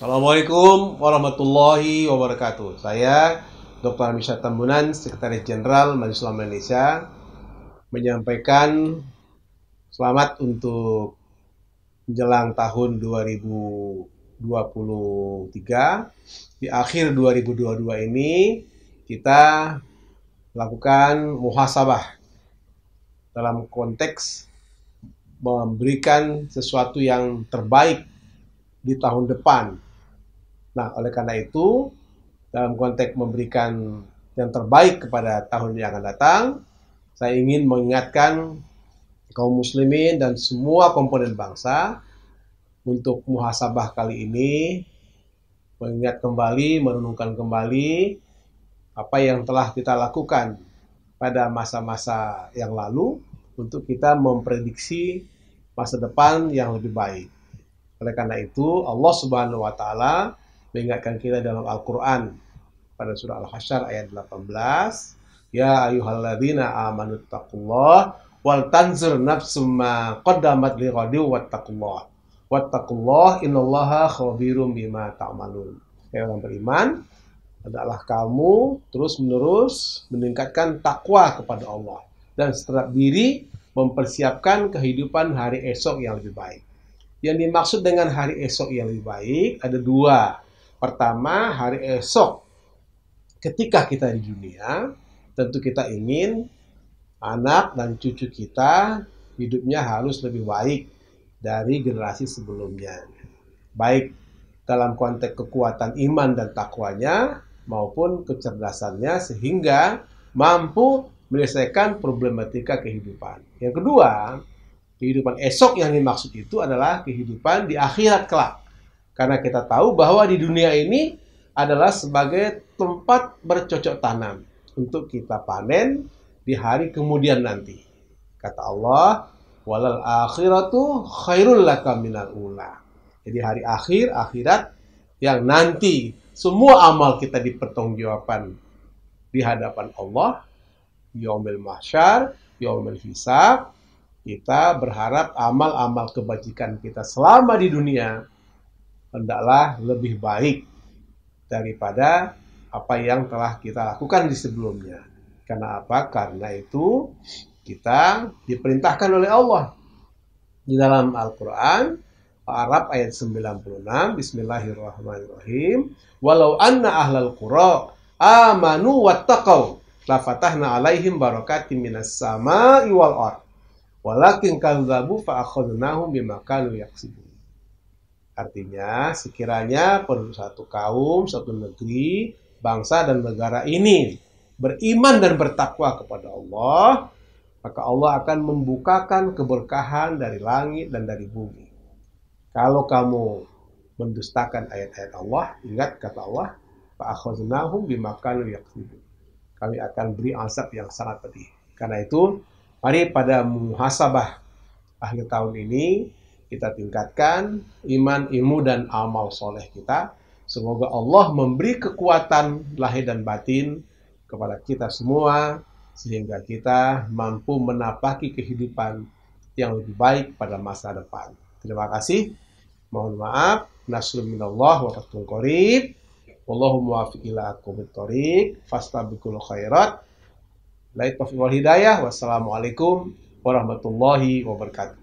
Assalamualaikum warahmatullahi wabarakatuh. Saya Dr. Hamisha Tambunan, Sekretaris Jenderal Majelis Ulama Indonesia, menyampaikan selamat untuk menjelang tahun 2023. Di akhir 2022 ini kita lakukan muhasabah dalam konteks memberikan sesuatu yang terbaik di tahun depan Nah, oleh karena itu, dalam konteks memberikan yang terbaik kepada tahun yang akan datang, saya ingin mengingatkan kaum muslimin dan semua komponen bangsa untuk muhasabah kali ini mengingat kembali, merenungkan kembali apa yang telah kita lakukan pada masa-masa yang lalu untuk kita memprediksi masa depan yang lebih baik. Oleh karena itu, Allah Subhanahu wa taala mengingatkan kita dalam Al-Quran pada surah Al-Hasyr ayat 18 Ya ayuhalladzina amanu taqullah wal tanzur nafsum ma qaddamat lighadin wattaqullah wattaqullah innallaha khabirum bima ta'malun ya orang beriman adalah kamu terus-menerus meningkatkan takwa kepada Allah dan setelah diri mempersiapkan kehidupan hari esok yang lebih baik. Yang dimaksud dengan hari esok yang lebih baik ada dua. Pertama, hari esok ketika kita di dunia, tentu kita ingin anak dan cucu kita hidupnya harus lebih baik dari generasi sebelumnya. Baik dalam konteks kekuatan iman dan takwanya maupun kecerdasannya sehingga mampu menyelesaikan problematika kehidupan. Yang kedua, kehidupan esok yang dimaksud itu adalah kehidupan di akhirat kelak. Karena kita tahu bahwa di dunia ini adalah sebagai tempat bercocok tanam untuk kita panen di hari kemudian nanti. Kata Allah, walal akhiratu khairul laka minal ula. Jadi hari akhir, akhirat yang nanti semua amal kita dipertanggungjawabkan di hadapan Allah, yaumil mahsyar, yaumil hisab. Kita berharap amal-amal kebajikan kita selama di dunia hendaklah lebih baik daripada apa yang telah kita lakukan di sebelumnya. Karena apa? Karena itu kita diperintahkan oleh Allah di dalam Al-Qur'an Arab ayat 96 Bismillahirrahmanirrahim walau anna ahlal qura amanu wattaqau la fatahna alaihim barakatim minas sama'i wal ard walakin kadzabu fa akhadnahum bima kanu yaksibun Artinya, sekiranya perlu satu kaum, satu negeri, bangsa dan negara ini beriman dan bertakwa kepada Allah, maka Allah akan membukakan keberkahan dari langit dan dari bumi. Kalau kamu mendustakan ayat-ayat Allah, ingat kata Allah, fa'akhaznahum bimakanu Kami akan beri azab yang sangat pedih. Karena itu, mari pada muhasabah akhir tahun ini kita tingkatkan iman, ilmu, dan amal soleh kita. Semoga Allah memberi kekuatan lahir dan batin kepada kita semua, sehingga kita mampu menapaki kehidupan yang lebih baik pada masa depan. Terima kasih. Mohon maaf. Nasrul minallah wa fathun qorib. Wallahu muwafiq ila aqwamit Fasta Fastabiqul khairat. Lait wal hidayah. Wassalamualaikum warahmatullahi wabarakatuh.